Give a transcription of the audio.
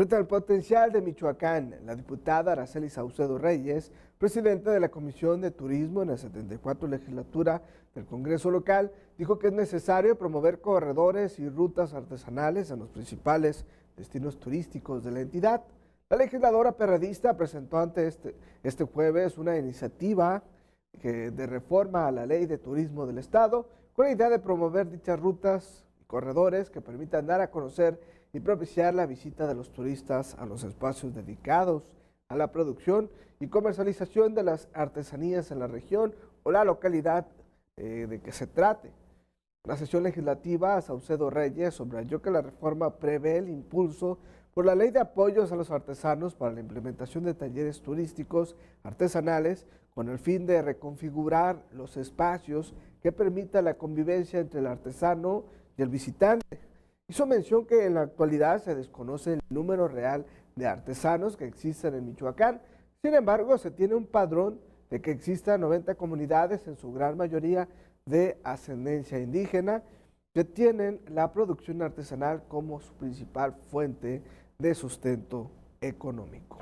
Frente al potencial de Michoacán, la diputada Araceli Saucedo Reyes, presidenta de la Comisión de Turismo en la 74 legislatura del Congreso local, dijo que es necesario promover corredores y rutas artesanales en los principales destinos turísticos de la entidad. La legisladora perradista presentó ante este, este jueves una iniciativa de reforma a la ley de turismo del Estado con la idea de promover dichas rutas corredores que permitan dar a conocer y propiciar la visita de los turistas a los espacios dedicados a la producción y comercialización de las artesanías en la región o la localidad eh, de que se trate. La sesión legislativa Saucedo Reyes subrayó que la reforma prevé el impulso por la ley de apoyos a los artesanos para la implementación de talleres turísticos artesanales con el fin de reconfigurar los espacios que permita la convivencia entre el artesano el visitante. Hizo mención que en la actualidad se desconoce el número real de artesanos que existen en Michoacán. Sin embargo, se tiene un padrón de que existan 90 comunidades, en su gran mayoría de ascendencia indígena, que tienen la producción artesanal como su principal fuente de sustento económico.